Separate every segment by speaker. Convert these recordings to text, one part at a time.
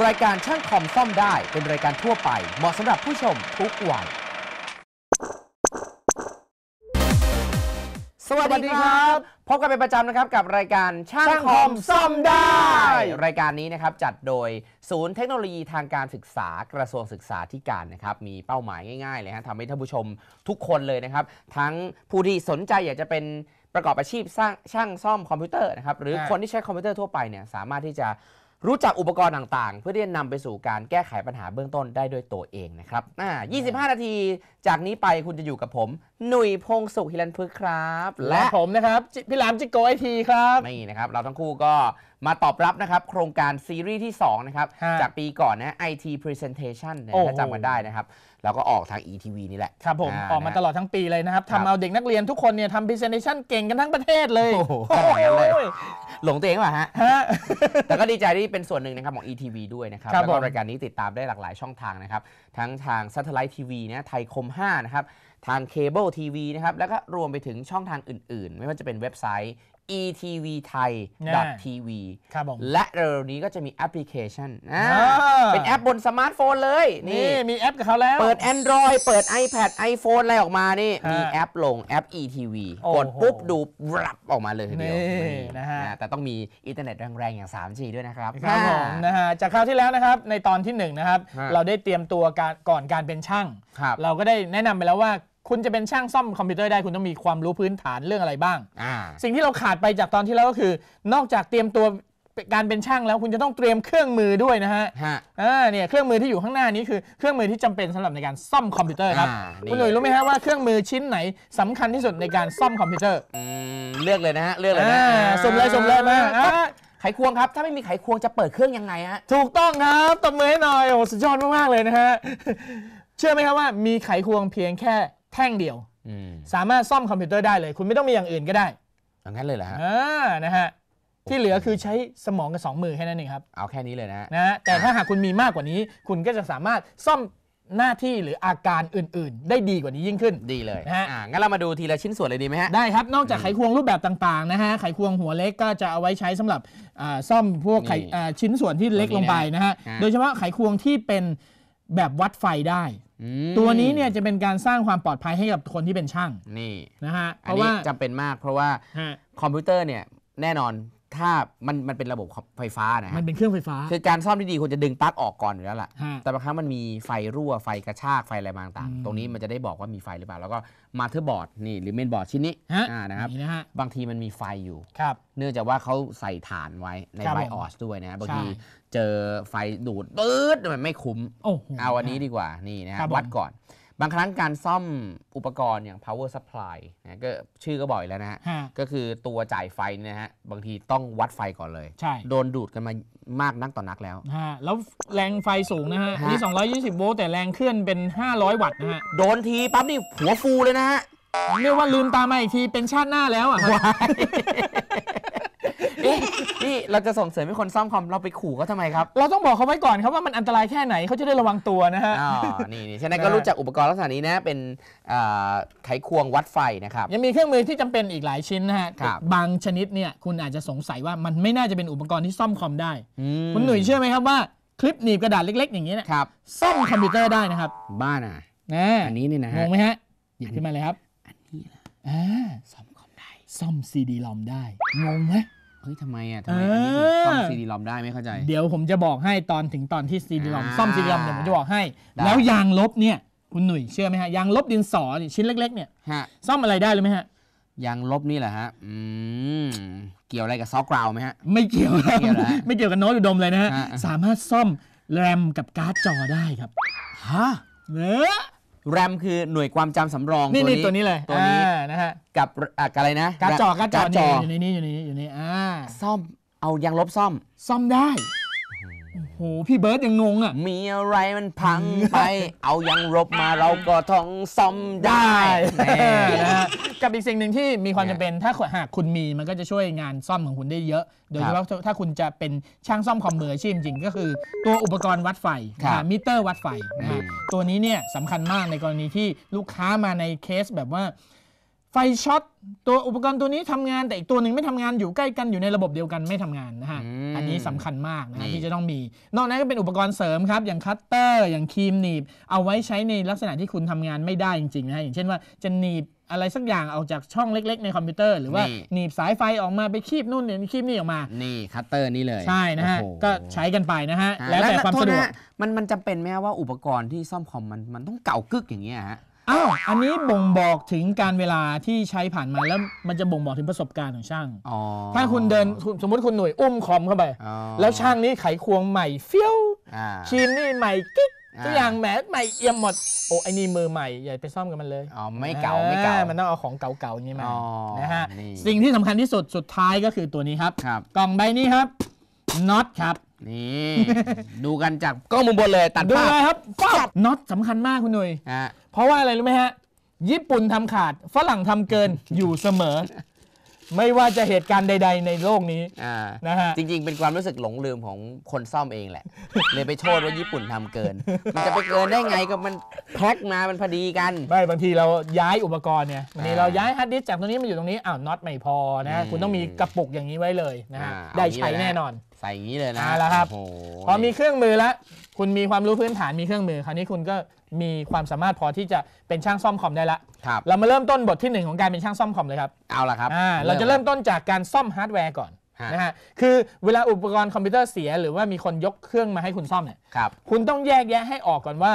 Speaker 1: รายการช่างคอมซ่อมได้เป็นรายการทั่วไป เหมาะสำหรับผู้ชมทุกวัยสวัสดีครับพบกันเป็นประจำนะครับกับรายการช่างคอมซ่อมได้ รายการนี้นะครับจัดโดยศูนย์เทคโนโลยีทางการศึกษากระทรวงศึกษาธิการนะครับมีเป้าหมายง่ายๆเลยฮะทำให้ท่านผู้ชมทุกคนเลยนะครับ ทั้งผู้ที่สนใจอยากจะเป็นประกอบอาชีพสร้างช่างซ่อมคอมพิวเตอร์นะครับหรือคนที่ใช้คอมพิวเตอร์ทั่วไปเนี่ยสามารถที่จะรู้จักอุปกรณ์ต่างๆ เพื่อที่จะนำไปสู่การแก้ไขปัญหาเบื้องต้นได้ด้วยตัวเองนะครับอ่า25 นาที จากนี้ไปคุณจะอยู่กับผม หนุ่ยพงสุขฮิรันพึกษ์ครับ และผมนะครับ พี่หลามจิโกไอที ครับ นี่นะครับ เราทั้งคู่ก็มาตอบรับนะครับโครงการซีรีส์ที่2นะครับจากปีก่อนนะ IT Presentation นะถ้าจำกันได้นะครับแล้วก็ออกทาง ETV นี่แหละครับผมออกมาตลอดทั้งปีเลยนะครับทำเอาเด็
Speaker 2: กนักเรียนทุกคนเนี่ยทำ presentation เก่งกันทั้งประเทศเลยโอ้โห
Speaker 1: ลหลงตัวเองป่ะฮะ แต่ก็ดีใจที่เป็นส่วนหนึ่งนะครับของ ETV ด้วยนะครับแล้วก็รายการนี้ติดตามได้หลากหลายช่องทางนะครับทั้งทาง s a t e l l i t e TV นะไทยคม5นะครับทางเคเบิลทีวีนะครับแล้วก็รวมไปถึงช่องทางอื่นๆ ไม่ว่าจะเป็นเว็บไซต์ etv ไทย .tv และเร็วนี้ก็จะมีแอปพลิเคชัน เป็นแอปบนสมาร์ทโฟนเลย นี่มีแอปกับเขาแล้ว เปิด Android เปิด iPad iPhone อะไรออกมา นี่มีแอปลงแอป etv กดปุ๊บ ดูรับออกมาเลยทีเดียวนะฮะแต่ต้องมีอินเทอร์เน็ตแรง ๆ อย่าง 3G ด้วยนะครับครับผม
Speaker 2: นะฮะจากคราวที่แล้วนะครับ ในตอนที่1นะครับ เราได้เตรียมตัวกก่อนการเป็นช่าง เราก็ได้แนะนำไปแล้วว่าคุณจะเป็นช่างซ่อมคอมพิวเตอร์ได้คุณต้องมีความรู้พื้นฐานเรื่องอะไรบ้าง สิ่งที่เราขาดไปจากตอนที่แล้วก็คือ นอกจากเตรียมตัวการเป็นช่างแล้วคุณจะต้องเตรียมเครื่องมือด้วยนะฮะฮะอ่าเนี่ยเครื่องมือที่อยู่ข้างหน้านี้คือเครื่องมือที่จำเป็นสำหรับในการซ่อมคอมพิวเตอร์ครับคุณหนุ่ยรู้ไหมฮะ ว่าเครื่องมือชิ้นไหนสำคัญที่สุดในการซ่อมคอมพิวเตอร์อเลือกเลยนะฮะเลือกเลยนะสมเลยสมเลยมา
Speaker 1: ไขควงครับ ถ้าไม่มีไขควงจะเปิดเครื่องยังไงฮะถูกต้องครับตบมือให้หน่อยโอ้สุดยอดมากๆเลย
Speaker 2: นะฮะเชื่อไหมครับว่า มีไขควงเพียงแค่แท่งเดียวอสามารถซ่อมคอมพิวเตอร์ได้เลย คุณไม่ต้องมีอย่างอื่นก็ได้
Speaker 1: แอางั้นเลยเหรอฮะอ
Speaker 2: ่านะฮะที่เหลือคือใช้สมองกับสองมือแค่นั้นเองครับเอาแค่นี้เลยนะฮะนะฮะแต่ถ้าหากคุณมีมากกว่านี้ คุณก็จะสามารถซ่อมหน้าที่หรืออาการอื่นๆ ได้ดีกว่านี้ยิ่งขึ้นดีเลยนะฮะงั้นเรามาดูทีละชิ้นส่วนเลยดีไหมฮะได้ครับนอกจากไขควงรูปแบบต่างๆนะฮะไขควงหัวเล็กก็จะเอาไว้ใช้สำหรับซ่อมพวกไขชิ้นส่วนที่เล็กลงไปนะฮะโดยเฉพาะไขควงที่เป็น
Speaker 1: แบบวัดไฟได้ตัวนี้เนี่ยจะเป็นการสร้างความปลอดภัยให้กับคนที่เป็นช่างนี่นะฮะเพราะว่าจำเป็นมากเพราะว่าคอมพิวเตอร์เนี่ยแน่นอนถ้ามันมันเป็นระบบไฟฟ้านะมันเป็นเครื่องไฟฟ้า คือการซ่อมที่ดีควรจะดึงปลั๊กออกก่อนอยู่แล้วล่ะแต่บางครั้งมันมีไฟรั่วไฟกระชากไฟอะไรบางต่างตรงนี้มันจะได้บอกว่ามีไฟหรือเปล่าแล้วก็มาเธอบอร์ดนี่หรือเมนบอร์ดชิ้นนี้นะครับบางทีมันมีไฟอยู่เนื่องจากว่าเขาใส่ฐานไว้ในไบออสด้วยนะบางทีเจอไฟดูดปื๊ดมันไม่คุ้มเอาอันนี้ดีกว่านี่นะฮะวัดก่อน บางครั้งการซ่อมอุปกรณ์อย่าง power supply นะก็ชื่อก็บ่อยแล้วนะฮะ ก็คือตัวจ่ายไฟนะฮะบางทีต้องวัดไฟก่อนเลยใช่โดนดูดกันมามากนักต่อนักแล้ว
Speaker 2: ฮะแล้วแรงไฟสูงนะฮะ นี่ 220 โวลต์แต่แรงเคลื่อนเป็น 500 วัตต์นะฮะโดนที ปั๊บนี่หัวฟูเลยนะฮะเรียกว่าลืมตามาอีกทีเป็นชาติหน้าแล้วอ่ะนี่เ
Speaker 1: ราจะส่งเสริมให้คนซ่อมคอมเราไปขู่เขาทำไมครับ เราต้องบอกเขาไว้ก่อนครับว่ามันอันตรายแค่ไหนเขาจะได้ระวังตัวนะฮะอ๋อนี่นี่ฉะนั้นก็รู้จักอุปกรณ์ลักษณะนี้นะเป็นไขควงวัดไฟน
Speaker 2: ะครับยังมีเครื่องมือที่จำเป็นอีกหลายชิ้นนะฮะบางชนิดเนี่ยคุณอาจจะสงสัยว่ามันไม่น่าจะเป็นอุปกรณ์ที่ซ่อมคอมได้คุณหนุ่ยเชื่อไหมครับว่า คลิปหนีบกระดาษเล็กๆอย่างนี้เนี่ยครับซ่อมคอ
Speaker 1: มพิวเตอร์ได้นะครับ บ้านอ่ะ
Speaker 2: นะอันนี้นี่นะงฮะงไหมฮะหยิบขึ้นมาเลยครับอันนี้นะอ่าซ่อมคอมได้ ซ่อมซีดีลอมได้งงไหมเฮ้ยทำไมอ่ะทำไมอันนี้ซ่อมซีดีลอมได้ไม่เข้าใจ เดี๋ยวผมจะบอกให้ตอนถึงตอนที่ซีดีลอม ซ่อมซีดีลอมเดี๋ยวผมจะบอกให้ แล้วยางลบเนี่ยคุณหนุ่ยเชื่อไหมฮะยางลบดินสอชิ้นเล็กๆเนี่ยซ่อมอะไรได้เลยไหมฮะ
Speaker 1: ยางลบนี่แหละฮะอืมเกี่ยวอะไรกับซอกราวไหมฮะไม่เกี่ยวไม่เกี่ยว
Speaker 2: ไม่เกี่ยวกับโน้ตอุดมเลยนะฮะสามารถซ่อมแรมกับการ์ดจอได้ครับ
Speaker 1: ฮะเนื้อแรมคือหน่วยความจำสำรอง ตัวนี้ตัวนี้เลย ตัวนี้นะฮะกับอะไรนะการดจอการดจอนอยู่ในนี้อยู่ในนี้อยู่ในนี้อ่าซ่อมเอายางลบซ่อม ซ่อมได้โห พี่เบิร์ดยังงงอ่ะ มีอะไรมันพังไป เอายังรบมาเราก็ท่องซ่อมได้ แน่ะฮะ
Speaker 2: กับอีกสิ่งหนึ่งที่มีความจำเป็น ถ้าหากคุณมีมันก็จะช่วยงานซ่อมของคุณได้เยอะ โดยเฉพาะถ้าคุณจะเป็นช่างซ่อมคอมมือร์ชีพจริงก็คือ ตัวอุปกรณ์วัดไฟมิเตอร์วัดไฟนะตัวนี้เนี่ยสำคัญมากในกรณีที่ลูกค้ามาในเคสแบบว่าไฟช็อตตัวอุปกรณ์ตัวนี้ทำงาน แต่อีกตัวหนึ่งไม่ทำงานอยู่ใกล้กันอยู่ในระบบเดียวกันไม่ทำงานนะฮะอันนี้สำคัญมากนะฮะที่จะต้องมี นอกนั้นก็เป็นอุปกรณ์เสริมครับ อย่างคัตเตอร์อย่างครีมหนีบ เอาไว้ใช้ในลักษณะที่คุณทำงานไม่ได้จริงๆนะฮะอย่างเช่นว่าจะหนีบอะไรสักอย่าง ออกจากช่องเล็กๆในคอมพิวเตอร์หรือว่าหนีบสายไฟออกมาไปคีบนู่นเนี่ยคีบนี่ออกมา
Speaker 1: นี่คัตเตอร์นี่เลยใช่นะฮะก็ใช้กันไปนะฮะแล้วแต่ความสะดวกมันมันจำเป็นไหมว่าอุปกรณ์ที่ซ่อมคอมมันมันต้องเก่ากึกอย่างเงี้ยฮะ
Speaker 2: อ้าวอันนี้บ่งบอกถึงการเวลาที่ใช้ผ่านมาแล้วมันจะบ่งบอกถึงประสบการณ์ของช่าง ถ้าคุณเดินสมมติคุณหน่วยอุ้มคอมเข้าไป แล้วช่างนี้ไขควงใหม่ เฟี้ยวชีมนี่ใหม่กิ๊กตัวอย่างแหมใหม่เอี่ยมหมด โอ้ไอ้นี่มือใหม่ใหญ่ไปซ่อมกับมันเลย อ๋อไม่เก่าไม่เก่า มันต้องเอาของเก่าๆนี่มา นะฮะ สิ่งที่สำคัญที่สุดสุดท้ายก็คือตัวนี้ครับ กล่องใบนี้ครับ น็อตครับนี่ ดูกันจากกล้องมุมบนเลยตัดภาพเลยครับป๊อน็อตสำคัญมากคุณหนุ่ยฮะเพราะว่าอะไรรู้ไหมฮะ ญี่ปุ่นทำขาด ฝรั่งทำเก
Speaker 1: ินอยู่เ
Speaker 2: สมอ ไม่ว่าจะเหตุการณ์ใด ๆ ในโลกนี้
Speaker 1: นะฮะจริงๆ เป็นความรู้สึกหลงลืมของคนซ่อมเองแหละ เลยไปโทษว่าญี่ปุ่นทำเกิน มันจะไปเกินได้ไงก็มันแพ็คมามันพอดีกันไม่บางทีเราย้ายอุปกรณ์เนี่ยวันนี้เราย้า
Speaker 2: ยฮาร์ดดิสก์จากตรงนี้มาอยู่ตรงนี้อ้าวน็อตไม่พอนะคุณต้องมีกระปุกอย่างนี้ไว้เลยนะฮะได้ใช้แน่นอนใส่อย่างนี้เลยนะเ่าลวครับอพอมีเครื่องมือแล้ว คุณมีความรู้พื้นฐาน มีเครื่องมือ คราวนี้คุณก็มีความสามารถพอที่จะเป็นช่างซ่อมคอมได้ละครับเรามาเริ่มต้นบทที่หนึ่งของการเป็นช่างซ่อมคอมเลยครับ
Speaker 1: เอาละครับอ่าเราจะเริ่ม
Speaker 2: ต้นจากการซ่อมฮาร์ดแวร์ก่อนนะฮะ คือเวลาอุปกรณ์คอมพิวเตอร์เสีย หรือว่ามีคนยกเครื่องมาให้คุณซ่อมเนี่ย ครับ คุณต้องแยกแยะให้ออกก่อนว่า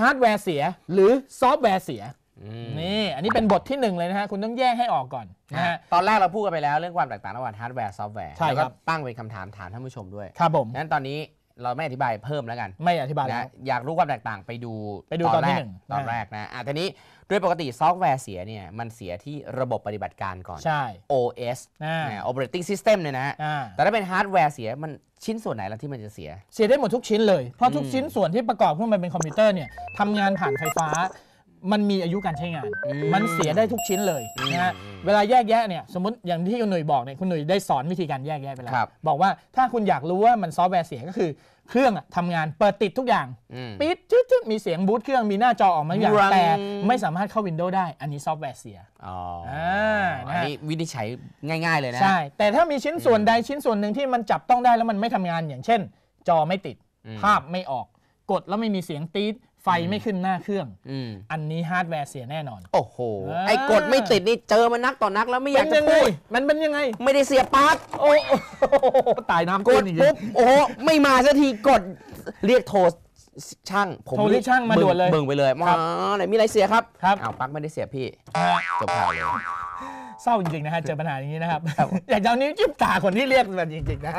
Speaker 2: ฮาร์ดแวร์เสีย หรือซอฟต์แวร์เสียนี่อันนี้เป็นบทที่หนึ่งเลยนะฮ
Speaker 1: ะ คุณต้องแยกให้ออกก่อนนะฮะตอนแรกเราพูดกันไปแล้วเรื่องความแตกต่างระหว่างฮาร์ดแวร์ซอฟต์แวร์ใช่แล้วครัก็บตั้งเป็นคำถามถามท่านผู้ชมด้วยครับผมงั้นตอนนี้เราไม่อธิบายเพิ่มแล้วกัน ไม่อธิบายแล้นะวอยากรู้ความแตกต่างไปดูไปดูตอนแรกตอนแรกนะอ่ะทีนี้ด้วยปกติซอฟต์แวร์เสียเนี่ยมันเสียที่ระบบปฏิบัติการก่อนใช่ OS อนะ Operating System เนี่ยนะแต่ถ้าเป็นฮาร์ดแวร์เสียมันชิ้นส่วนไหนล่ะที่มันจะเสีย เสียได้หมดทุกชิ้นเลยเพราะทุกชิ้น
Speaker 2: ส่วนที่ประกอบขึ้นมาเป็นคอมพิวเตอร์เนี่ยทำงานผ่านไฟฟ้ามันมีอายุการใช้งาน มันเสียได้ทุกชิ้นเลยนะฮะเวลาแยกแยะเนี่ย สมมติอย่างที่คุณหนุ่ยบอกเนี่ยคุณหนุ่ยได้สอนวิธีการแยกแยะไปแล้วบบอกว่าถ้าคุณอยากรู้ว่า มันซอฟต์แวร์เสียก็คือ เครื่องอะทำงานเปิดติดทุกอย่างปิดชึ๊ดๆมีเสียงบูตเครื่องมีหน้าจอออกมาอย่างแต่ไม่สามารถเข้าวินโดว์ได้ อันนี้ซอฟต์แวร์เสียอ๋
Speaker 1: ออันนี้วินิจฉัยง่าย ๆเลยนะ ใช่
Speaker 2: แต่ถ้ามีชิ้นส่วนใดชิ้นส่วนหนึ่งที่มันจับต้องได้แล้วมันไม่ทำงานอย่างเช่น จอไม่ติดภาพไม่ออก กดแล้วไม่มีเสียงตีดไฟไม่ขึ้นหน้าเครื่อง อันนี้ฮาร์ดแวร์เสียแน่นอน
Speaker 1: โอ้โห ไอ้กดไม่ติดนี่เจอมานักต่อนักแล้ว ไม่อยากจะพูด มันเป็นยังไง ไม่ได้เสียปั๊ก โอ้โหตายน้ำกดปุ๊บ โอ้ไม่มาสักทีกด เรียกโทรช่างผมโทรเรียกช่างมาด่วนเลยเบิ่งไปเลยมาไหนมีอะไรเสียครับครับอ้าวปั๊กไม่ได้เสียพี่ จบข่าวเ
Speaker 2: ลยเศร้าจริงๆนะฮะ เจอปัญหาอย่างนี้นะครับ
Speaker 1: อย่างเจ้านี้จิ้มตาคนที่เรีย
Speaker 2: กแบนจริงๆนะ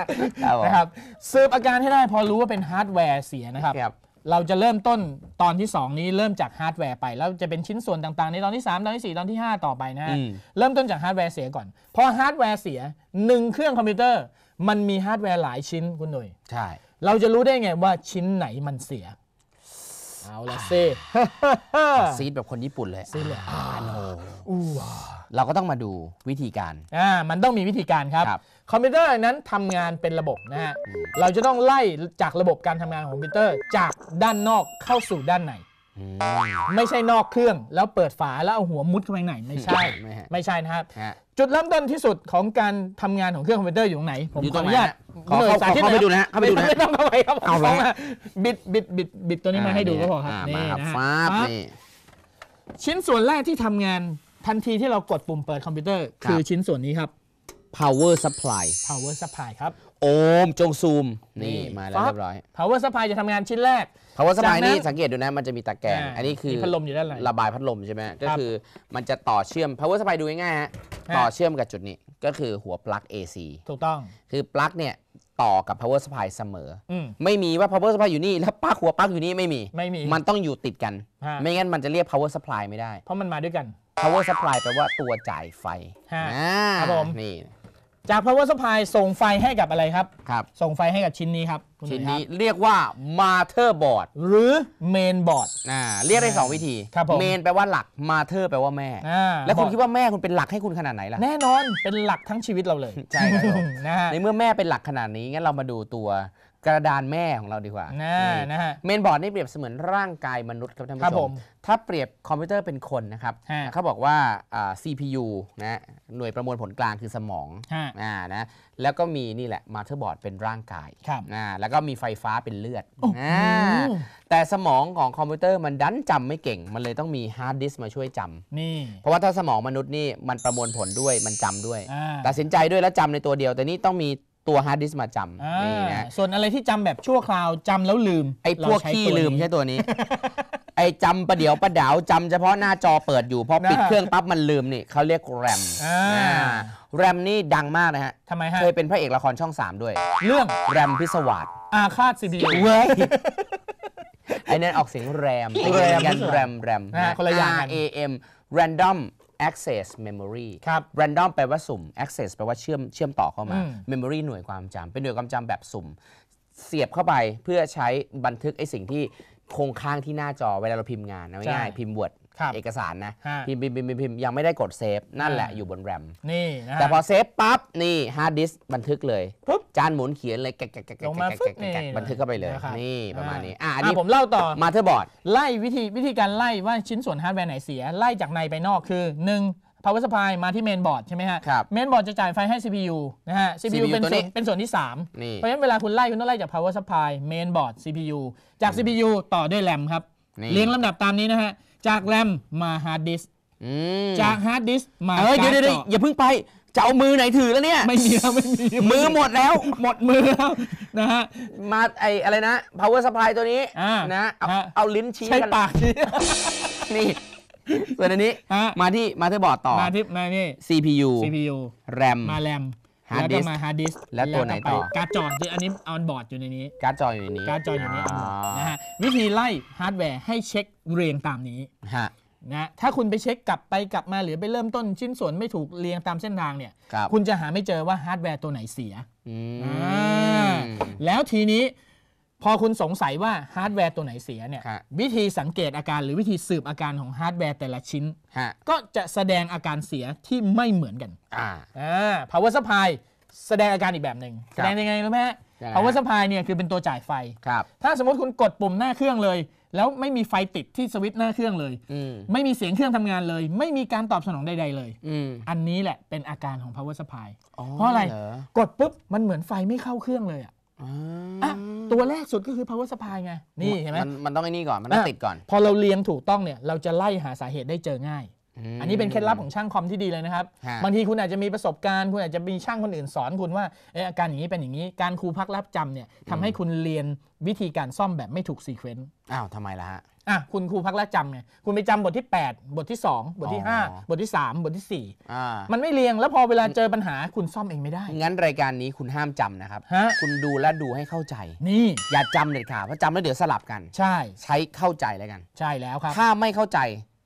Speaker 2: นะครับ สืบอาการให้ได้พอรู้ว่าเป็นฮาร์ดแวร์เสียนะครับเราจะเริ่มต้นตอนที่ 2 นี้เริ่มจากฮาร์ดแวร์ไปแล้วจะเป็นชิ้นส่วนต่างๆ ในตอนที่ 3 ตอนที่ 4 ตอนที่ 5 ต่อไปนะฮะเริ่มต้นจากฮาร์ดแวร์เสียก่อน พอฮาร์ดแวร์เสียหนึ่งเครื่องคอมพิวเตอร์มันมีฮาร์ดแวร์หลายชิ้นคุณหนุ่ยใช่ เราจะรู้ได้ไงว่าชิ้นไหนมันเสีย
Speaker 1: เอาละซีซีดแบบคนญี่ปุ่นเลยซีดเลยอ่าโนเราก็ต้องมาดูวิธีการ
Speaker 2: อ่ามันต้องมีวิธีการครับคอมพิวเตอร์นั้นทำงานเป็นระบบนะฮะเราจะต้องไล่จากระบบการทำงานของคอมพิวเตอร์ จากด้านนอกเข้าสู่ด้านในไม่ใช่นอกเครื่อง แล้วเปิดฝาแล้วเอาหัวมุดเข้าไปไหนไม่ใช่ไม่ฮะไม่ใช่นะครับ จุดเริ่มต้นที่สุดของการทำงานของเครื่องคอมพิวเตอร์อยู่ตรงไหนผมขออนุญาต
Speaker 1: ขอเข้า่เขาไปดูนะฮะเข้าไปดูนะไม่ต้อง
Speaker 2: เข้าไปครับเอาเหรบิดบิดบิดบิดตัวนี้มาให้ดูก็พอครับนี่นะฮะฟาบนี่ชิ้นส่วนแรกที่ทำงานทันทีที่เรากดปุ่มเปิดคอมพิวเตอร์คือช
Speaker 1: ิ้นส่วนนี้ครับ power supply
Speaker 2: power supply ครับ
Speaker 1: โอมจงซูม นี่ มาแล้วเรียบร้อย power supply จะทำงานชิ้นแรก power supply นี่สังเกตดูนะ มันจะมีตะแกรง อันนี้คือพัดลมอยู่ด้านหลังระบายพัดลมใช่ไหม ก็คือมันจะต่อเชื่อม power supply ดูง่ายฮะ ต่อเชื่อมกับจุดนี้ ก็คือหัวปลั๊ก AC ถูกต้อง คือปลั๊กเนี่ย ต่อกับ power supply เสมอ ไม่มีว่า power supply อยู่นี่แล้วปลั๊กหัวปลั๊กอยู่นี่ไม่มีไม่มี มันต้องอยู่ติดกัน ไม่งั้นมันจะเรียก power supply ไม่ได้ เพราะมันมาด้วยกัน power supply แปลว่าตัวจ่ายไฟ ครับผมนี่จาก power supply ส่งไฟให้กับอะไรครับครับส่งไฟให้กับชิ้นนี้ครับ ชิ้นนี้เรียกว่า mother board หรือ main board อ่าเรียกได้ 2 วิธีครับผม main แปลว่าหลัก mother แปลว่าแม่อ่าแล้วคุณคิดว่าแม่คุณเป็นหลักให้คุณขนาดไหนล่ะ แน่นอนเป็นหลักทั้งชีวิตเราเลยใช่ครับนะฮะในเมื่อแม่เป็นหลักขนาดนี้งั้นเรามาดูตัวกระดานแม่ของเราดีกว่านะนะฮะ เมนบอร์ดนี่เปรียบเสมือนร่างกายมนุษย์ครับ ท่านผู้ชม ถ้าเปรียบคอมพิวเตอร์เป็นคนนะครับ เขาบอกว่า CPU นะหน่วยประมวลผลกลางคือสมองอ่านะ แล้วก็มีนี่แหละ มาเธอร์บอร์ดเป็นร่างกายอ่าแล้วก็มีไฟฟ้าเป็นเลือดอ่แต่สมองของคอมพิวเตอร์มันดันจำไม่เก่ง มันเลยต้องมีฮาร์ดดิสมาช่วยจำนี่ เพราะว่าถ้าสมองมนุษย์นี่มันประมวลผลด้วย มันจำด้วยตัดสินใจด้วยแล้วจาในตัวเดียว แต่นี่ต้องมีตัวฮาร์ดดิสก์มาจำนี่นะส่วนอะไรที่จำแบบชั่วคราวจำแล้วลืม ไอ้พวกขี้ลืมใช่ตัวนี้ ไอ้จำประเดี๋ยวประดาวจำเฉพาะหน้าจอเปิดอยู่พอปิดเครื่องปั๊บมันลืมนี่เขาเรียกแรมแรมนี่ดังมากนะฮะทำไมฮะ เคยเป็นพระเอกละครช่อง 3 ด้วย เรื่องแรมพิศวาสอาฆาติบีเว้ยไอ้นั่นออกเสียงแรมแรมแรมแรมแรมคนละอย่าง A M random access memory ครับ random แปลว่าสุ่ม access แปลว่าเชื่อม เชื่อมต่อเข้ามา memory หน่วยความจำ เป็นหน่วยความจำแบบสุ่ม เสียบเข้าไปเพื่อใช้บันทึก ไอ้สิ่งที่คงค้างที่หน้าจอเวลาเราพิมพ์งานง่ายพิมพ์ Word เอกสารนะพิมพ์พิมพ์พิมพ์พิมพ์ยังไม่ได้กดเซฟนั่นแหละอยู่บนแรม น
Speaker 2: ี่นะแต่พอ
Speaker 1: เซฟปั๊บ นี่ฮาร์ดดิสบันทึกเลยปุ๊บจานหมุนเขียนเลยแกะแกะแกะแกะลงมา๊บแกะนี่บันทึกเข้าไปเลย นี่ประมาณนี้ อ่ะนี่ผมเล่าต่อมาเธอบอร์ด
Speaker 2: ไล่วิธีวิธีการไล่ว่าชิ้นส่วนฮาร์ดแวร์ไหนเสียไล่จากในไปนอกคือ1 power supply มาที่เมนบอร์ดใช่ไหมฮะครับเมนบอร์ดจะจ่ายไฟให้ CPU นะฮะ CPU เป็นส่วนเป็นส่วนที่นี่3เพราะฉะนั้นเวลาคุณไล่คุณต้องไล่จาก power supply เมนบอร์ด CPU จาก CPU ต่อด้วยแรมครับเลี้ยงลำดับตามนี้นะฮะจากแรมมาฮาร์ดดิสจากฮาร์ดดิสมาเออเดี๋ยวเดี๋ยวเดี๋ยวอย่
Speaker 1: าเพิ่งไป จะเอามือไหนถือแล้วเนี่ย ไม่มีแล้ว ไม่มี มือหมดแล้ว หมดมือแล้ว นะฮะ มาไออะไรนะ power supply ตัวนี้นะเอาลิ้นชี้ใช้กันปากชี้นี่ส่วนอันนี้ มาที่มาที่บอร์ดต่อมาที่มานี่ CPU CPU RAM มาแรมฮาร์ดแล้วก็ดิสมาฮาร์ดดิสก์แล้วตัวไหนต่อก
Speaker 2: าร์ดจอคืออันนี้ออนบอร์ดอยู่ในนี้การ์ดจออยู่ในนี้การ์ดจออยู่ในนี้นะฮะวิธีไล่ฮาร์ดแวร์ให้เช็คเรียงตามนี้ฮะนะถ้าคุณไปเช็คกลับไปกลับมาหรือไปเริ่มต้นชิ้นส่วนไม่ถูกเรียงตามเส้นทางเนี่ยครับคุณจะหาไม่เจอว่าฮาร์ดแวร์ตัวไหนเสีย
Speaker 1: อ่า
Speaker 2: แล้วทีนี้พอคุณสงสัยว่าฮาร์ดแวร์ตัวไหนเสียเนี่ยวิธีสังเกตอาการ หรือวิธีสืบอาการของฮาร์ดแวร์แต่ละชิ้น ก็จะแสดงอาการเสียที่ไม่เหมือนกันอ่าอ่าอร์ e r s พ p p l แสดงอาการอีกแบบหนึ่งแสดงยังไงรู้ไหมฮะยัวเวอร์ e r s u p เนี่ยคือเป็นตัวจ่ายไฟครับถ้าสมมติคุณกดปุ่มหน้าเครื่องเลย แล้วไม่มีไฟติดที่สวิตช์หน้าเครื่องเลยมไม่มีเสียงเครื่องทำงานเลย ไม่มีการตอบสนองใดๆเลยออันนี้แหละเป็นอาการของ power supply เพราะอะไรกดปุ๊บมันเหมือนไฟไม่เข้าเครื่องเลยอะตัวแรกสุดก็คือ power supply ไง นี่เห็นไหมมันมันต้องไอ้นี่ก่อน มันต้องติดก่อน พอเราเรียงถูกต้องเนี่ยเราจะไล่หาสาเหตุได้เจอง่าย อันนี้เป็นเคล็ดลับของช่างคอมที่ดีเลยนะครับ บางทีคุณอาจจะมีประสบการณ์ คุณอาจจะมีช่างคนอื่นสอนคุณว่าอออาการอย่างนี้เป็นอย่างนี้ การครูพักรับจำเนี่ยทำให้คุณเรียนวิธีการซ่อมแบบไม่ถูกซีเควนต์
Speaker 1: อ้าวทำไมล่ะฮ
Speaker 2: ะอ่ะคุณครูพักและจำไงคุณไปจำบทที่ 8 บทที่ 2 บทที่ 5 บทที่ 3 บททีสี่
Speaker 1: อ่ามันไม่เรียงแล้วพอเวลาเจอปัญหาคุณซ่อมเองไม่ได้ งั้นรายการนี้คุณห้ามจำนะครับฮะคุณดูและดูให้เข้าใจนี่อย่าจำเด็ดขาดเพราะจำแล้วเดี๋ยวสลับกัน ใช่ใช้เข้าใจแล้วกัน ใช่แล้วครับ ถ้าไม่เข้าใจ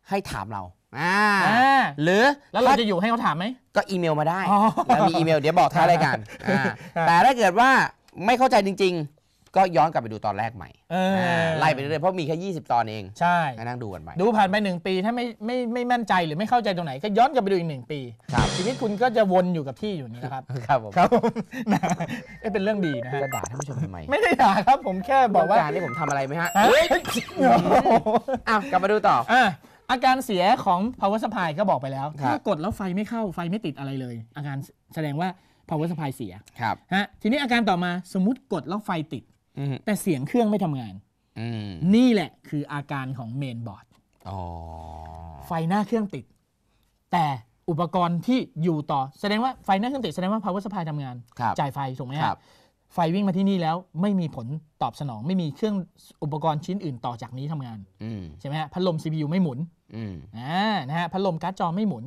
Speaker 1: ให้ถามเราอ่าหรือแล้วเราจะอยู่ให้เขาถามไหมก็อีเมล มาได้แล้วมีอีเมล เดี๋ยวบอกท้ายรายการอ่าแต่ถ้าเกิดว่าไม่เข้าใจจริงก็ย้อนกลับไปดูตอนแรกใหม่ไล่ไปเรื่อยเพราะมีแค่20 ตอนเอง ใช่ก็นั่งดูกันไป
Speaker 2: ดูผ่านไปหนึ่งปี
Speaker 1: ถ้าไม่ไม่ไม่มั่นใจหรือไม่เข้าใจตรงไหน
Speaker 2: ก็ย้อนกลับไปดูอีกหนึ่งปีครับชีวิตคุณก็จะวนอยู่กับที่อยู่นี้นะครับครับผมครับผมนเเป็นเรื่อง
Speaker 1: ดีนะฮะจะด่าท่านผู้ชมทำไมไม่ได้
Speaker 2: ด่าครับผมแค่บอกว่าการที่ผม
Speaker 1: ทำอะไรไหมฮะเฮ้ยอ้าวกลับมาดูต่อ
Speaker 2: อาการเสียของ power supply ก็บอกไปแล้วถ้ากดแล้วไฟไม่เข้าไฟไม่ติดอะไรเลย อาการแสดงว่า power supply เสียครับฮะทีนี้อาการต่อมาสมมติกดแล้วไฟติดแต่เสียงเครื่องไม่ทำงานนี่แหละคืออาการของเมนบอร์ดไฟหน้าเครื่องติด แต่อุปกรณ์ที่อยู่ต่อแสดงว่าไฟหน้าเครื่องติดแสดงว่า power supply ทำงาน จ่ายไฟถูกไหมครับ ไฟวิ่งมาที่นี่แล้วไม่มีผลตอบสนอง ไม่มีเครื่องอุปกรณ์ชิ้นอื่นต่อจากนี้ทำงานใช่ไหมฮะพัดลม CPU ไม่หมุนอ่านะฮะพัดลมการ์ดจอไม่หมุน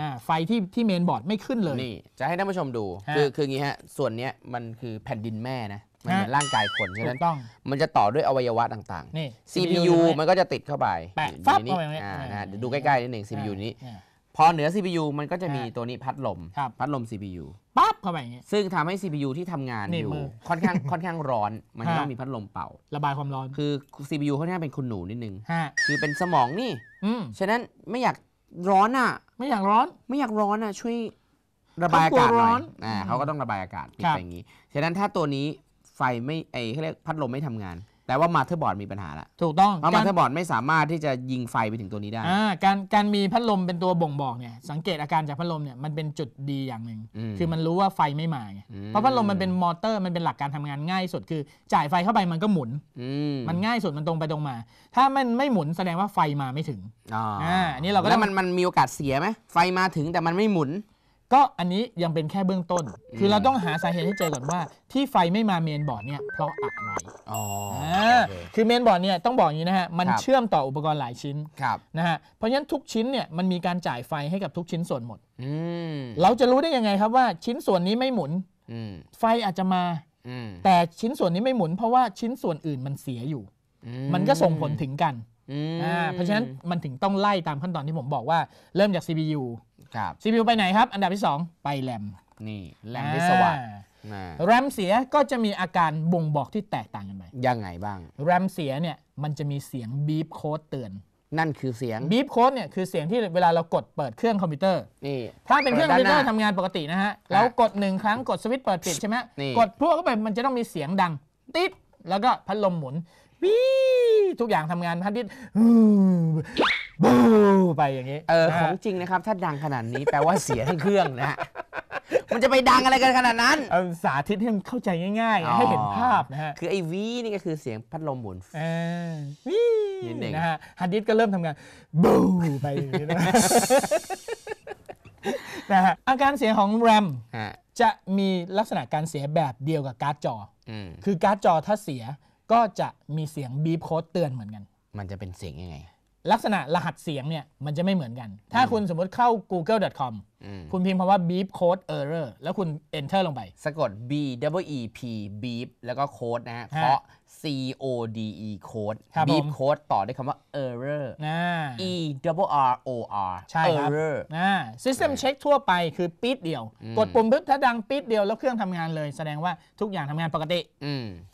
Speaker 2: อ่า
Speaker 1: ไฟที่ที่เมนบอร์ดไม่ขึ้นเลยนี่จะให้ท่านผู้ชมดูคือคืองี้ฮะ ส่วนเนี้ยมันคือแผ่นดินแม่นะมันเหมือนร่างกายคนฉะนั้นมันจะต่อด้วยอวัยวะต่างนี่ๆ CPU มันก็จะติดเข้าไปแปะฟับนี่เข้าไปอ่านะฮะเดี๋วดูใกล้ๆนิดหนึ่ง CPU นี้พอเหนือ CPU มันก็จะมีตัวนี้พัดลมครับพัดลม CPU ปั๊บเข้าไปอย่างี้ซึ่งทำให้ CPU ที่ทำงานอยู่ค่อนข้างค่อนข้างร้อนมันต้องมีพัดลมเป่า ระบายความร้อน คือ CPU ค่อนข้างเป็นคุณหนูนิดนึงฮะคือเป็นสมองนี่อืมฉะนั้นไม่อยากร้อนอ่ะ ไม่อยากร้อน ไม่อยากร้อนอ่ะช่วย ระบายอากาศหน่อยอ่าเขาก็ต้องระบายอากาศปิดไปอย่างนี้ฉะนั้นถ้าตัวนี้ไฟไม่ไอเขาเรียกพัดลมไม่ทำงาน แต่ว่ามาเธอร์บอร์ดมีปัญหา ละ ถูกต้องเพราะมาเธอร์บอร์ดไม่สามารถที่จะยิงไฟไปถึงตัวนี้ได้การการมีพัดลมเป็นตัวบ่งบอกเนี่ยสังเกต
Speaker 2: อาการจากพัดลมเนี่ยมันเป็นจุดดีอย่างหนึ่งคือมันรู้ว่าไฟไม่มาไงเพราะพัดลมมันเป็นมอเตอร์มันเป็นหลักการทำงานง่ายสุดคือ จ่ายไฟเข้าไปมันก็หมุนอมันง่ายสุดมันตรงไปตรงมา ถ้ามันไม่หมุนแสดงว่าไฟมาไม่ถึง
Speaker 1: อ่าออันนี้เราก็แล้วมันมันมีโอกาสเสียไหมไฟมาถึ
Speaker 2: งแต่มันไม่หมุนก็อันนี้ยังเป็นแค่เบื้องต้น คือเราต้องหาสาเหตุให้เจอก่อนว่าที่ไฟไม่มาเมนบอร์ดเนี่ยเพราะอะไรอ๋อคือเมนบอร์ดเนี่ยต้องบอกอย่างนี้นะฮะ มันเชื่อมต่ออุปกรณ์หลายชิ้นนะฮะ เพราะฉะนั้นทุกชิ้นเนี่ยมันมีการจ่ายไฟให้กับทุกชิ้นส่วนหมดเราจะรู้ได้ยังไงครับว่าชิ้นส่วนนี้ไม่หมุนไฟอาจจะมา แต่ชิ้นส่วนนี้ไม่หมุน เพราะว่าชิ้นส่วนอื่นมันเสียอยู่ มันก็ส่งผลถึงกันเพราะฉะนั้นมันถึงต้องไล่ตามขั้นตอนที่ผมบอกว่าเริ่มจาก CPU ครับ c p ไปไหนครับ อันดับที่ 2 ไปแรม
Speaker 1: นี่แรมที่สว่างแ
Speaker 2: รมเสียก็จะมีอาการบ่งบอกที่แตกต่างกันไปยังไงบ้าง แรมเสียเนี่ยมันจะมีเสียงบีบโค้ดเตือน นั่นคือเสียงบีบโค้ดเนี่ยคือเสียงที่เวลาเรากดเปิดเครื่องคอมพิวเตอร์นี่ถ้าเป็นเครื่องคอมพิวเตอร์ทำงานปกตินะฮะ แล้วกดหนึ่งครั้งกดสวิตช์เปิดปิดใช่ไหมกดพวกเข้าไปมันจะต้องมีเสียงดังติ๊บแล้วก็พัดลมหมุนวีทุกอย่างทำงานพั
Speaker 1: ดดิดบูไปอย่างนี้ เออ ของจริงนะครับ ถ้าดังขนาดนี้แปลว่าเสียทั้งเครื่องนะฮะมันจะไปดังอะไรกันขนาดนั้นสาธิตให้มันเข้าใจง่ายๆ ให้เห็นภาพนะฮะคือไอ้วีนี่ก็คือเสียงพัดลมหมุนวี
Speaker 2: นีดน่งนะฮะฮัดดิสก็เริ่มทำงานบูไปอย่างนี้นะนะฮะอาการเสียงของแรมจะมีลักษณะการเสียแบบเดียวกับการ์ดจอคือการ์ดจอถ้าเสีย ก็จะมีเสียงบีบโค้ดเตือนเหมือนกัน
Speaker 1: มันจะเป็นเสียงยังไง
Speaker 2: ลักษณะรหัสเสียงเนี่ย มันจะไม่เหมือนกัน ถ้าคุณสมมติเข้า google.com คุณพิมพ์คำว่า beep code error
Speaker 1: แล้วคุณ enter ลงไป สะกด b w e p beep แล้วก็ code นะฮะ เพราะ C O D E code ครับีบโค้ดต่อด้วยคำว่า error E W R O R ใช่ครับ error system
Speaker 2: check ทั่วไปคือ ปิดเดียว กดปุ่มปึ๊บถ้าดัง ปิดเดียวแล้วเครื่องทำงานเลย แสดงว่าทุกอย่างทำงานปกติ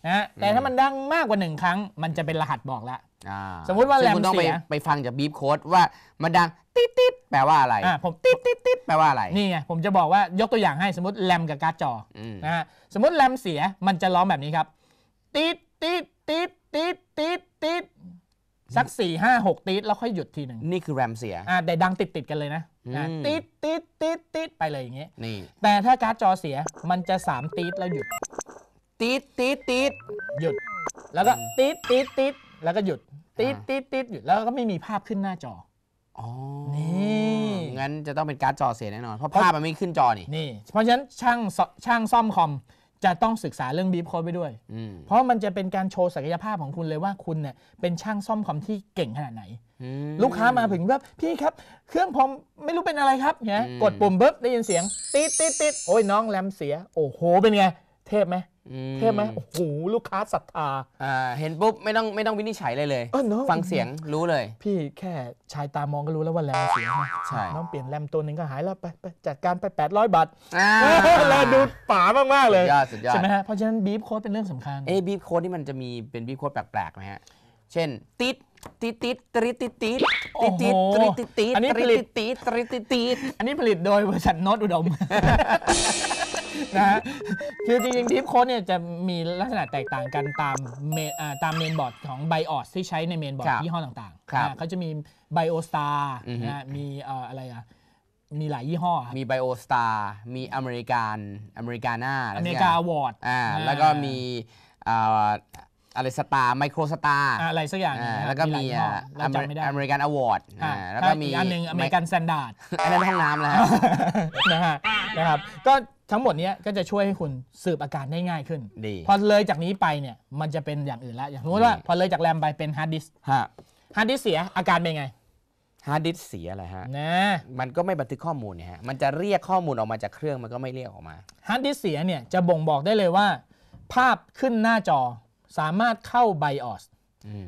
Speaker 2: นะแต่ถ้ามันดังมากกว่าหนึ่งครั้ง มันจะเป็นรหัสบอกละ
Speaker 1: สมมุติว่าแรมเสีย ไปฟังจากบีบโค้ดว่า มันดังติ๊ดติ๊ดแปลว่าอะไร ผมติ๊ดติ๊ดต
Speaker 2: ิ๊ดแปลว่าอะไรนี่ไงผมจะบอกว่ายกตัวอย่างให้สมมติแรมกับการ์ดจออนะฮะสมมติแรมเสีย มันจะร้องแบบนี้ครับติ๊ดติดติดติดติดติดสักสี่ห้าหกติดแล้วค่อยหยุดทีหนึ่งนี่คือแรมเสียอ่าแต่ดังติดติดกันเลยนะะติดติดติดติดไปเลยอย่างเงี้ยนี่ แต่ถ้าการ์ดจอเสียมันจะสามติดแล้วหยุดติดติดติดหยุดแล้วก็ติดติดติดแล้วก็หยุด ติดติดติดหยุดแล้วก็ไม่มีภาพขึ้นหน้าจอ
Speaker 1: อ๋อนี่งั้นจะต้องเป็นการ์ดจอเสียแน่นอนเพราะภาพมันไม่ขึ้นจอนี่นี่เพราะฉะนั้นช่างช่างซ่อมคอมจะต้องศึกษา
Speaker 2: เรื่องบีบคอไปด้วย เพราะมันจะเป็นการโชว์ศักยภาพของคุณเลยว่าคุณเนี่ยเป็นช่างซ่อมคอมที่เก่งขนาดไหน ลูกค้ามาถึงแบบพี่ครับ เครื่องผมไม่รู้เป็นอะไรครับเนี่ยกดปุ่มเบิบได้ยินเสียง ติดติดติดโอ้ยน้องแรมเสีย โอ้โห เป็นไง เทพไหม
Speaker 1: เท่ไหมโอ้โห ลูกค้าศรัทธาเห็นปุ๊บ ไม่ต้องไม่ต้องวินิจฉัยเลยเลย ฟังเสียง
Speaker 2: รู้เลย พี่แค่ชายตามองก็รู้แล้วว่าแรมเสียงใช่ต้องเปลี่ยนแรมตัวหนึ่งก็หายแล้วไป จัดการไป 800บาทแล้วดู
Speaker 1: ป๋ามากมากเลย สุดยอดใช่ไหมฮะเพราะฉะนั้นบีฟโค้ดเป็นเรื่องสำคัญเอ้บีฟโค้ดนี่มันจะมีเป็นบีฟโค้ดแปลกๆไหมฮะเช่น ติดติติตริติติติติตริติติตริติติตริติติอันนี้ผล
Speaker 2: ิตโดยบริษัทโนตอุดมนะฮะคือจริงๆทิปโค้ดเนี่ยจะมีลักษณะแตกต่างกัน ตามเมนตามเมนบอร์ดของไบออสที่ใช้ในเมนบอร์ดยี่ห้อ
Speaker 1: ต่างๆเขาจะมีไบโอสตาร์นะ
Speaker 2: มีอะไรอ่ะ
Speaker 1: มีหลายยี่ห้อมีไบโอสตาร์มีอเมริกันอเมริกาน่าอเมริกาอวอร์ดอ่าอ่าแล้วก็มีอะไรสตาร์ไมโครสตาร์อะไรสักอย่างแล้วก็มีอเมริกันอวอร์ดแล้วก็มีอันหนึ่งอเมริกันสแตนดาร์ดอันนั้นห้องน้ำแล้ว
Speaker 2: นะฮะนะครับก็ทั้งหมดนี้ก็จะช่วยให้คุณสืบอาการได้ง่ายขึ้นดีพอเลยจากนี้ไปเนี่ย มันจะเป็นอย่างอื่นละอย่างสมมติว่า พอเลยจากแรมไปเป็นฮาร์ดดิสฮะฮาร์ดดิสเสียอาการเป็นไง
Speaker 1: ฮาร์ดดิสเสียอะไรฮะ นะ มันก็ไม่บันทึกข้อมูลเนี่ยฮะมันจะเรียกข้อมูลออกมาจากเครื่องมันก็ไม่เรียกออกมา ฮาร์ดดิสเสียเนี่ยจะบ่งบอกได้เลยว่า
Speaker 2: ภาพขึ้นหน้าจอสามารถเข้า BIOS อส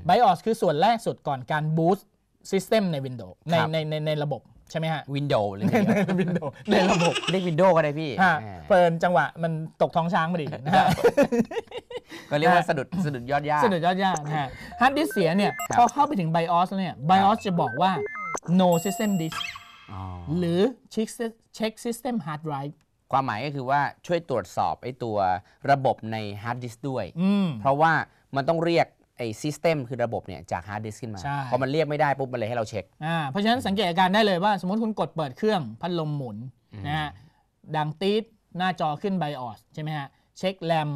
Speaker 2: ไ BIOS คือส่วนแรกสุดก่อนการบูตซิสเต็มใน Windows นโดว์ในในในระบบใช่ไหมฮะวินโด
Speaker 1: ว์เลยใน
Speaker 2: วินโดว์ในระบบเรียกวินโดว์ก็ได้พี่เปิดจังหวะ มันตกท้องช้างมาดี
Speaker 1: ก็เรียกว่าสะดุดสะดุดยอดย่าสะดุ
Speaker 2: ดยอดย่ากฮะฮาร์ดดิสเสียเนี่ยพอเข้าไปถึงไบออสเนี่ยไบออสจะบอกว่า no system disk หรือ check system hard drive
Speaker 1: ความหมายก็คือว่าช่วยตรวจสอบไอ้ตัวระบบในฮาร์ดดิสด้วยเพราะว่ามันต้องเรียกไอ้ซิสเต็มคือระบบเนี่ยจากฮาร์ดดิส์ขึ้นมา พอมันเรียกไม่ได้ปุ๊บ มันเลยให้เราเช็ค
Speaker 2: อ่าเพราะฉะนั้นสังเกตอาการได้เลยว่าสมมติคุณกดเปิดเครื่องพัดลมหมุน นะฮะ ดังตีดหน้าจอขึ้นไบออสใช่ไหมฮะ เช็คแรม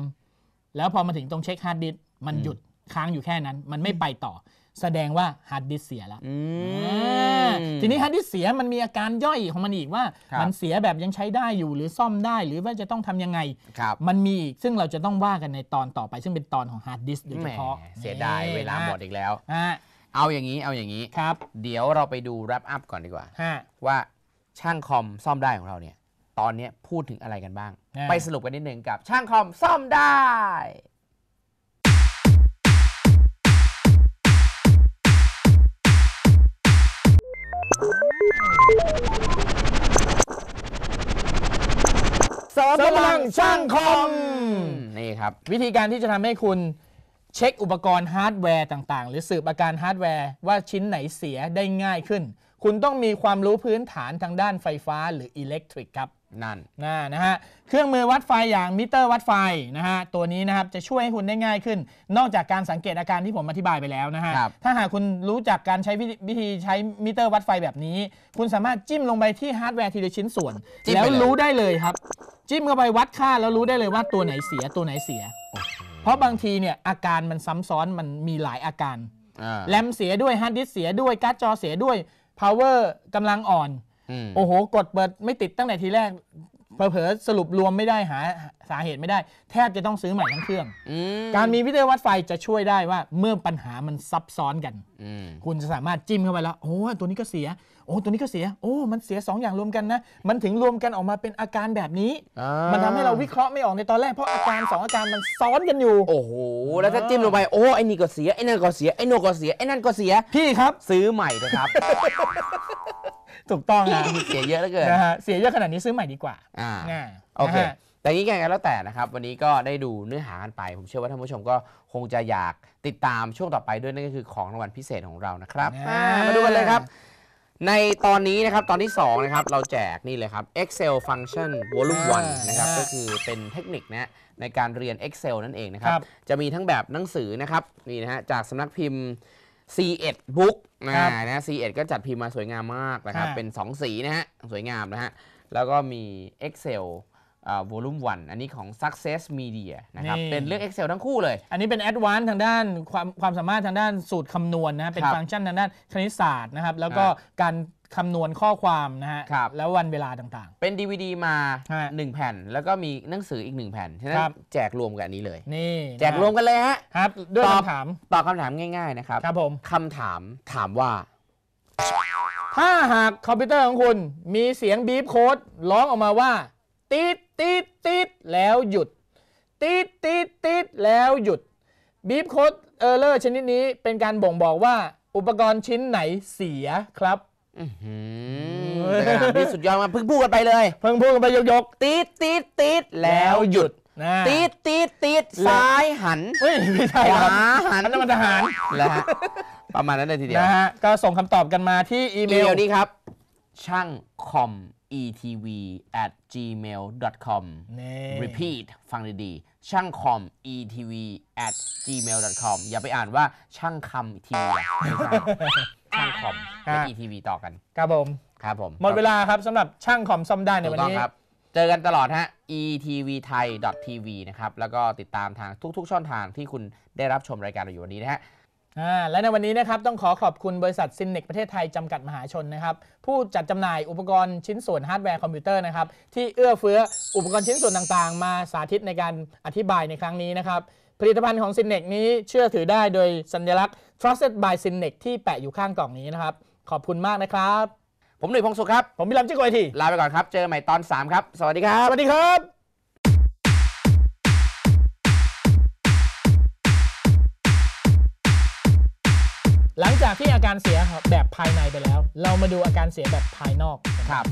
Speaker 2: แล้วพอมาถึงตรงเช็คฮาร์ดดิสก์มันหยุดค้างอยู่แค่นั้น มันไม่ไปต่อแสดงว่าฮาร์ดดิสเสียแล้วทีนี้ฮาร์ดดิสเสียมันมีอาการย่อยของมันอีกว่ามันเสียแบบยังใช้ได้อยู่หรือซ่อมได้หรือว่าจะต้องทํำยังไง มันมีอีกซึ่งเราจะต้องว่ากันในตอนต่อไป ซึ่งเป็นตอนของฮาร์ดดิสโดยเฉพาะ เสียดายเวลาหมดอ
Speaker 1: ีกแล้ว เอาอย่างนี้เอาอย่างนี้ครับ เดี๋ยวเราไปดูแรปอัพก่อนดีกว่า ว่าช่างคอมซ่อมได้ของเราเนี่ยตอนนี้พูดถึงอะไรกันบ้าง ไปสรุปกันนิดหนึ่งกับ ช่างคอมซ่อมได้มพลังสร้างคอมนี่คร
Speaker 2: ับ วิธีการที่จะทำให้คุณเช็คอุปกรณ์ฮาร์ดแวร์ต่างๆ หรือสืบอาการฮาร์ดแวร์ว่าชิ้นไหนเสียได้ง่ายขึ้น คุณต้องมีความรู้พื้นฐานทางด้านไฟฟ้าหรือ
Speaker 1: อิเล็กทริกครับนั่น
Speaker 2: นะฮะ เครื่องมือวัดไฟอย่างมิเตอร์วัดไฟนะฮะ ตัวนี้นะครับ จะช่วยให้คุณได้ง่ายขึ้น นอกจากการสังเกตอาการที่ผมอธิบายไปแล้วนะฮะ ถ้าหากคุณรู้จักการใช้วิธีใช้มิเตอร์วัดไฟแบบนี้ คุณสามารถจิ้มลงไปที่ฮาร์ดแวร์ทีละชิ้นส่วน แล้วรู้ได้เลยครับ จิ้มเข้าไปวัดค่า แล้วรู้ได้เลยว่าตัวไหนเสียตัวไหนเสีย เพราะบางทีเนี่ยอาการมันซ้ำซ้อนมันมีหลายอาการแรมเสียด้วยฮาร์ดดิสเสียด้วยการ์ดจอเสียด้วย power กำลังอ่อนโอ้โห กดเปิดไม่ติดตั้งแต่ทีแรก เผลอๆสรุปรวมไม่ได้หาสาเหตุไม่ได้ แทบจะต้องซื้อใหม่ทั้งเครื่องการมีวิทยาวัดไฟจะช่วยได้ว่าเมื่อปัญหามันซับซ้อนกันคุณจะสามารถจิ้มเข้าไปแล้ว โอ้ตัวนี้ก็เสียโอ้ตัวนี้ก็เสียโอ้ มันเสียสองอย่างรวมกันนะ มันถึงรวมกันออกมาเป็นอาการแบบนี้มันทำให้เราวิเคราะห์ไม่ออกในตอนแรกเพราะอา
Speaker 1: การสองอาการมันซ้อนกันอยู่ โอ้โหแล้วถ้าจิ้มลงไปโอ้ไอ้นี่ก็เสียไอ้นั่นก็เสียไอ้โนนก็เสียไอ้นั่นก็เสียพี่ครับ ซื้อใหม่เลยครับ ถูกต้องนะเสียเยอะเหลือเกินนะฮะเสียเยอะขนาดนี้ซื้อใหม่ดีกว่าอ่าโอเค แต่นี้ไงก็แล้วแต่นะครับ วันนี้ก็ได้ดูเนื้อหากันไป ผมเชื่อว่าท่านผู้ชมก็คงจะอยากติดตามช่วงต่อไปด้วยนั่นก็คือของรางวัลพิเศษของเรานะครับ มาดูกันเลยครับในตอนนี้นะครับ ตอนที่2นะครับ เราแจกนี่เลยครับ Excel Function Volume 1นะครับ ก็คือเป็นเทคนิคนะในการเรียน Excel นั่นเองนะครับรบจะมีทั้งแบบหนังสือนะครับนี่นะฮะจากสำนักพิมพ์ C1 Book นะฮะนะ C1 ก็จัดพิมพ์มาสวยงามมากนะครับ เป็น 2 สีนะฮะสวยงามนะฮะแล้วก็มี Excel วอลุ่มวันอันนี้ของ Success Media นะครับ เป็น
Speaker 2: เรื่อง Excel ทั้งคู่เลย อันนี้เป็นแอดวานทางด้านความความสามารถทางด้านสูตรคำนวณนะเป็นฟังก์ชันทางด้านคณิตศาสตร์นะครับ แล้วก็การคำนวณข้อความนะฮะ แล้ววันเวลาต
Speaker 1: ่างๆ เป็น DVD มา 1 แผ่น แล้วก็มีหนังสืออีก 1 แผ่นฉะนั้นแจกรวมกันนี้เลย นี่ แจกรวมกันเลยฮะ ครับด้วยคำถามตอบคำถามง่ายๆนะครับครับผมคำถาม ถามว่า ถ้าหากคอมพิวเตอร์ของคุณ มีเสียงบีบโค้
Speaker 2: ดร้องออกมาว่าติดติดติดแล้วหยุดติดติดติดแล้วหยุดบีบโค้ดเออร์เลอร์ชนิดนี้เป็นการบ่งบอกว่าอุปกรณ์ชิ้นไหนเสียครับพี่สุดยอดมาเพิ่งพูดกัน
Speaker 1: ไปเลยเพิ่งพูดกันไปยกๆติดติดติดแล้วหยุดติดติดติดซ้ายหันไม่ใช่ขวาหันนั่นมันทหารแล้วฮะประมาณนั้นเลยทีเดียวนะฮะ
Speaker 2: ก็ส่งคำตอบกันมาที่อีเมลนี้ครับช่าง
Speaker 1: คอม etv at gmail com repeat ฟังดีๆช่างคอม etv at gmail com อย่าไปอ่านว่าช่างคำทีวีช่างคอมและ etv ต่อกันครับผมครับผมหมดเวลาครับสำหรับช่างคอมซ่อมได้ในวันนี้ครับ เจอกันตลอดฮะ etvthai tv นะครับแล้วก็ติดตามทางทุกๆช่องทางที่คุณได้รับชมรายการเราอยู่วันนี้นะฮะ
Speaker 2: และในวันนี้นะครับต้องขอขอบคุณบริษัทซินเนกประเทศไทย จำกัดมหาชนนะครับผู้จัดจำหน่ายอุปกรณ์ชิ้นส่วนฮาร์ดแวร์คอมพิวเตอร์นะครับที่เอื้อเฟื้ออุปกรณ์ชิ้นส่วนต่างๆ มาสาธิตในการอธิบายในครั้งนี้นะครับ ผลิตภัณฑ์ของซินเนกนี้เชื่อถือได้โดยสัญลักษณ์ trusted by ซินเนกที่แป
Speaker 1: ะอยู่ข้างกล่องนี้นะครับขอบคุณมากนะครับ ผมหนุ่ยพงศุขครับ ผมพิรัมจิโกยทีลาไปก่อนครับเจอใหม่ตอน3ครับสวัสดีครับสวัสดีครับหลังจากที
Speaker 2: ่อาการเสียแบบภายในไปแล้ว เรามาดูอาการเสียแบบภายนอกครับ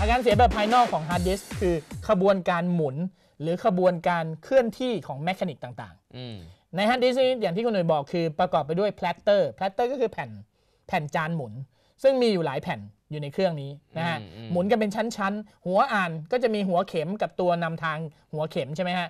Speaker 2: อาการเสียแบบภายนอกของฮาร์ดดิสคือขบวนการหมุนหรือขบวนการเคลื่อนที่ของแมชชีนิกต่างๆในฮาร์ดดิสนีอย่างที่คุณหนุ่ยบอกคือประกอบไปด้วยแพลตเตอร์ แพลตเตอร์ก็คือแผ่นแผ่นจานหมุน ซึ่งมีอยู่หลายแผ่นอยู่ในเครื่องนี้นะฮะหมุนกันเป็นชั้นๆ หัวอ่านก็จะมีหัวเข็มกับตัวนำทางหัวเข็มใช่ไหมฮะ